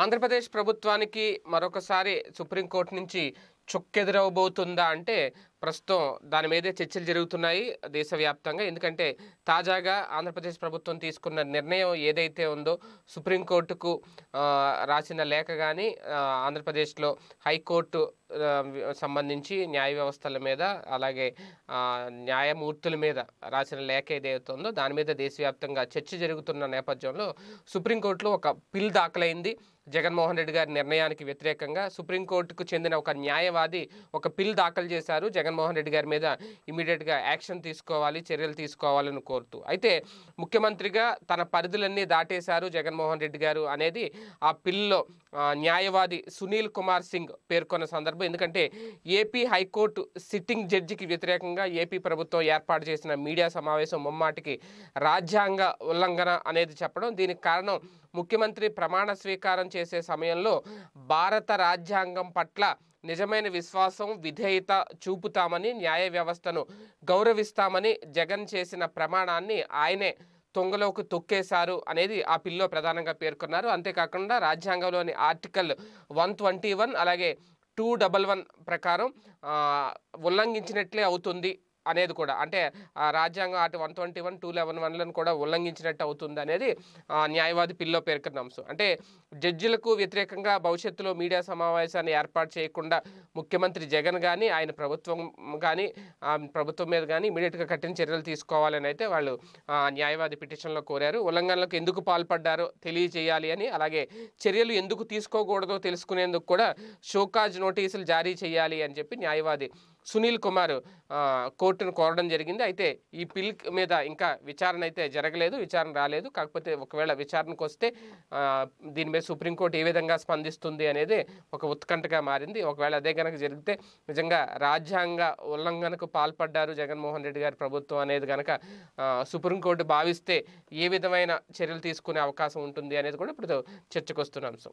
ఆంధ్రప్రదేశ్ ప్రభుత్వానికి మరొకసారి సుప్రీంకోర్టు నుంచి చుక్కెదురవబోతుందా అంటే ప్రస్తుతం దాని మీదే చర్చలు జరుగుతున్నాయి దేశవ్యాప్తంగా ఎందుకంటే తాజాగా ఆంధ్రప్రదేశ్ ప్రభుత్వం తీసుకున్న నిర్ణయం ఏదైతే ఉందో సుప్రీంకోర్టుకు రాసిన లేఖ కానీ ఆంధ్రప్రదేశ్లో హైకోర్టు సంబంధించి న్యాయ వ్యవస్థల మీద అలాగే న్యాయమూర్తుల మీద రాసిన లేఖ ఏదైతే ఉందో దాని మీద దేశవ్యాప్తంగా చర్చ జరుగుతున్న నేపథ్యంలో సుప్రీంకోర్టులో ఒక పిల్ దాఖలైంది జగన్మోహన్ రెడ్డి గారి నిర్ణయానికి వ్యతిరేకంగా సుప్రీంకోర్టుకు చెందిన ఒక న్యాయ సమన్వయవాది ఒక పిల్ దాఖలు చేశారు జగన్మోహన్ రెడ్డి గారి మీద ఇమీడియట్గా యాక్షన్ తీసుకోవాలి చర్యలు తీసుకోవాలని కోరుతూ అయితే ముఖ్యమంత్రిగా తన పరిధులన్నీ దాటేశారు జగన్మోహన్ రెడ్డి గారు అనేది ఆ పిల్లో న్యాయవాది సునీల్ కుమార్ సింగ్ పేర్కొన్న సందర్భం ఎందుకంటే ఏపీ హైకోర్టు సిట్టింగ్ జడ్జికి వ్యతిరేకంగా ఏపీ ప్రభుత్వం ఏర్పాటు చేసిన మీడియా సమావేశం ముమ్మాటికి రాజ్యాంగ ఉల్లంఘన అనేది చెప్పడం దీనికి కారణం ముఖ్యమంత్రి ప్రమాణ స్వీకారం చేసే సమయంలో భారత రాజ్యాంగం పట్ల నిజమైన విశ్వాసం విధేయత చూపుతామని న్యాయ వ్యవస్థను గౌరవిస్తామని జగన్ చేసిన ప్రమాణాన్ని ఆయనే తొంగలోకి తొక్కేశారు అనేది ఆ పిల్లో ప్రధానంగా పేర్కొన్నారు అంతేకాకుండా రాజ్యాంగంలోని ఆర్టికల్ వన్ ట్వంటీ వన్ అలాగే టూ డబల్ వన్ ప్రకారం ఉల్లంఘించినట్లే అవుతుంది అనేది కూడా అంటే రాజ్యాంగం ఆర్టి one twenty one two eleven వన్లను కూడా ఉల్లంఘించినట్టు అవుతుంది అనేది న్యాయవాది పిల్లో పేర్కొన్న అంశం అంటే జడ్జిలకు వ్యతిరేకంగా భవిష్యత్తులో మీడియా సమావేశాన్ని ఏర్పాటు చేయకుండా ముఖ్యమంత్రి జగన్ కానీ ఆయన ప్రభుత్వం కానీ ప్రభుత్వం మీద కానీ ఇమీడియట్గా కఠిన చర్యలు తీసుకోవాలని అయితే వాళ్ళు న్యాయవాది పిటిషన్లో కోరారు ఉల్లంఘనలకు ఎందుకు పాల్పడ్డారో తెలియజేయాలి అని అలాగే చర్యలు ఎందుకు తీసుకోకూడదో తెలుసుకునేందుకు కూడా షోకాజ్ నోటీసులు జారీ చేయాలి అని చెప్పి న్యాయవాది సునీల్ కుమార్ కోర్టును కోరడం జరిగింది అయితే ఈ పిల్ మీద ఇంకా విచారణ అయితే జరగలేదు విచారణ రాలేదు కాకపోతే ఒకవేళ విచారణకు వస్తే దీని మీద సుప్రీంకోర్టు ఏ విధంగా స్పందిస్తుంది అనేది ఒక ఉత్కంఠగా మారింది ఒకవేళ అదే కనుక జరిగితే నిజంగా రాజ్యాంగ ఉల్లంఘనకు పాల్పడ్డారు జగన్మోహన్ రెడ్డి గారి ప్రభుత్వం అనేది కనుక సుప్రీంకోర్టు భావిస్తే ఏ విధమైన చర్యలు తీసుకునే అవకాశం ఉంటుంది అనేది కూడా ఇప్పుడు వస్తున్న అంశం